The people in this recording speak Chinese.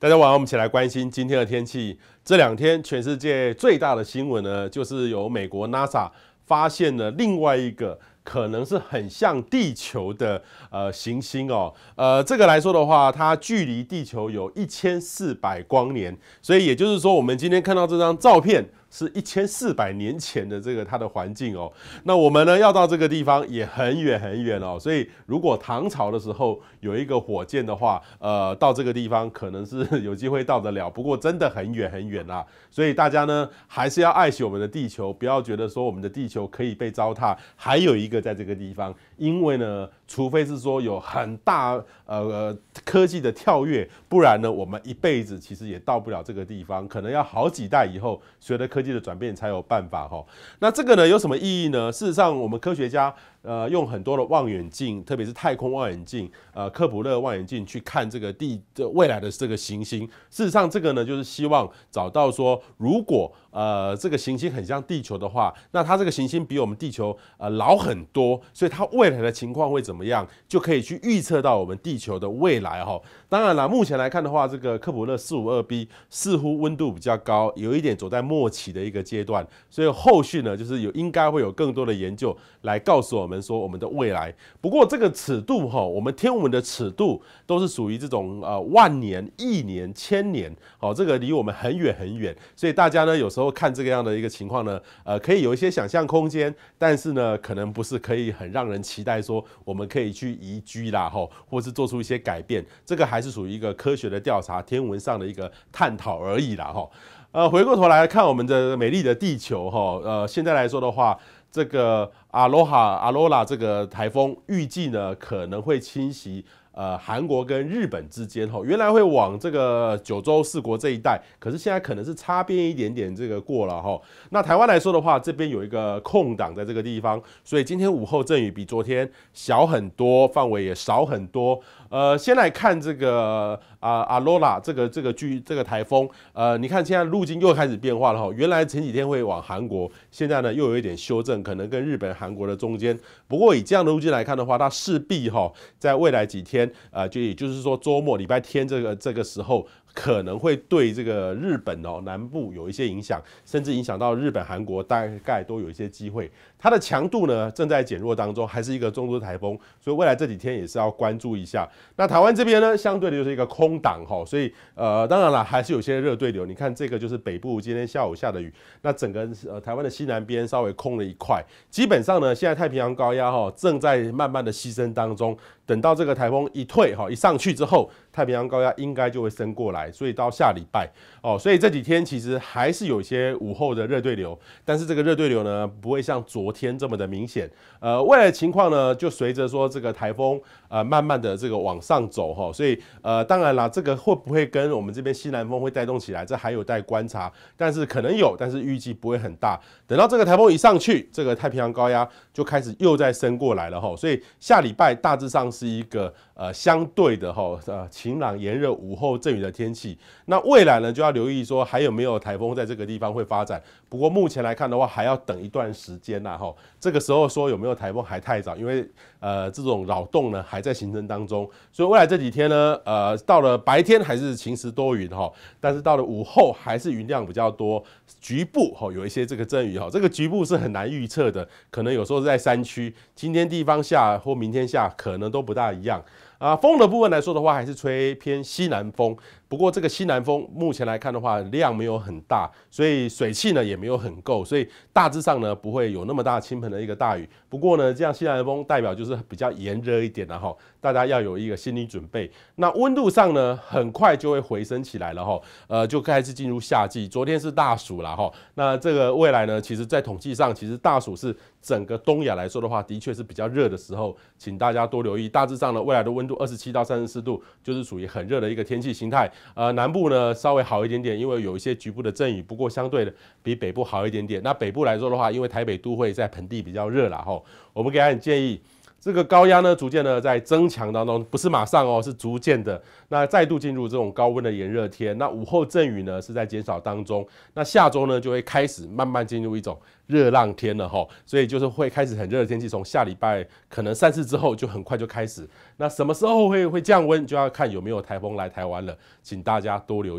大家晚上好，我们一起来关心今天的天气。这两天，全世界最大的新闻呢，就是由美国 NASA 发现了另外一个可能是很像地球的呃行星哦。呃，这个来说的话，它距离地球有一千四百光年，所以也就是说，我们今天看到这张照片。是一千四百年前的这个它的环境哦，那我们呢要到这个地方也很远很远哦，所以如果唐朝的时候有一个火箭的话，呃，到这个地方可能是 有机会到得了，不过真的很远很远啦，所以大家呢还是要爱惜我们的地球，不要觉得说我们的地球可以被糟蹋。还有一个在这个地方，因为呢，除非是说有很大呃科技的跳跃，不然呢，我们一辈子其实也到不了这个地方，可能要好几代以后学的科。科技的转变才有办法哈，那这个呢有什么意义呢？事实上，我们科学家呃用很多的望远镜，特别是太空望远镜，呃，科普勒望远镜去看这个地未来的这个行星。事实上，这个呢就是希望找到说，如果呃，这个行星很像地球的话，那它这个行星比我们地球呃老很多，所以它未来的情况会怎么样，就可以去预测到我们地球的未来哈。当然了，目前来看的话，这个科普勒四五二 B 似乎温度比较高，有一点走在末期的一个阶段，所以后续呢，就是有应该会有更多的研究来告诉我们说我们的未来。不过这个尺度哈，我们天文的尺度都是属于这种呃万年、亿年、千年，哦，这个离我们很远很远，所以大家呢有时候。都看这个样的一个情况呢，呃，可以有一些想象空间，但是呢，可能不是可以很让人期待说我们可以去移居啦，吼，或是做出一些改变，这个还是属于一个科学的调查、天文上的一个探讨而已啦，吼。呃，回过头来看我们的美丽的地球，哈，呃，现在来说的话，这个阿罗哈、阿罗拉这个台风预计呢可能会侵袭。呃，韩国跟日本之间哈，原来会往这个九州四国这一带，可是现在可能是擦边一点点这个过了哈。那台湾来说的话，这边有一个空档在这个地方，所以今天午后阵雨比昨天小很多，范围也少很多。呃，先来看这个啊，阿罗拉这个这个剧这个台风，呃，你看现在路径又开始变化了哈，原来前几天会往韩国，现在呢又有一点修正，可能跟日本、韩国的中间。不过以这样的路径来看的话，它势必哈，在未来几天。呃，就也就是说，周末、礼拜天这个这个时候。可能会对这个日本哦南部有一些影响，甚至影响到日本、韩国，大概都有一些机会。它的强度呢正在减弱当中，还是一个中度台风，所以未来这几天也是要关注一下。那台湾这边呢，相对的就是一个空档哈，所以呃，当然了，还是有些热对流。你看这个就是北部今天下午下的雨，那整个呃台湾的西南边稍微空了一块。基本上呢，现在太平洋高压哈正在慢慢的牺牲当中，等到这个台风一退哈一上去之后。太平洋高压应该就会升过来，所以到下礼拜哦，所以这几天其实还是有一些午后的热对流，但是这个热对流呢，不会像昨天这么的明显。呃，未来情况呢，就随着说这个台风呃慢慢的这个往上走哈，所以呃当然啦，这个会不会跟我们这边西南风会带动起来，这还有待观察，但是可能有，但是预计不会很大。等到这个台风一上去，这个太平洋高压就开始又在升过来了哈，所以下礼拜大致上是一个呃相对的哈呃。晴朗炎热午后阵雨的天气，那未来呢就要留意说还有没有台风在这个地方会发展。不过目前来看的话，还要等一段时间啦。哈，这个时候说有没有台风还太早，因为呃这种扰动呢还在形成当中。所以未来这几天呢，呃，到了白天还是晴时多云哈，但是到了午后还是云量比较多，局部哈有一些这个阵雨哈，这个局部是很难预测的，可能有时候在山区，今天地方下或明天下可能都不大一样。啊，风的部分来说的话，还是吹偏西南风。不过这个西南风目前来看的话量没有很大，所以水汽呢也没有很够，所以大致上呢不会有那么大倾盆的一个大雨。不过呢，这样西南风代表就是比较炎热一点了哈，大家要有一个心理准备。那温度上呢，很快就会回升起来了哈，呃，就开始进入夏季。昨天是大暑了哈，那这个未来呢，其实在统计上，其实大暑是整个东亚来说的话，的确是比较热的时候，请大家多留意。大致上呢，未来的温度二十七到三十四度，就是属于很热的一个天气形态。呃，南部呢稍微好一点点，因为有一些局部的阵雨，不过相对的比北部好一点点。那北部来说的话，因为台北都会在盆地比较热了吼，我们给他你建议。这个高压呢，逐渐呢在增强当中，不是马上哦，是逐渐的那再度进入这种高温的炎热天。那午后阵雨呢是在减少当中，那下周呢就会开始慢慢进入一种热浪天了哈，所以就是会开始很热的天气，从下礼拜可能三日之后就很快就开始。那什么时候会会降温，就要看有没有台风来台湾了，请大家多留意。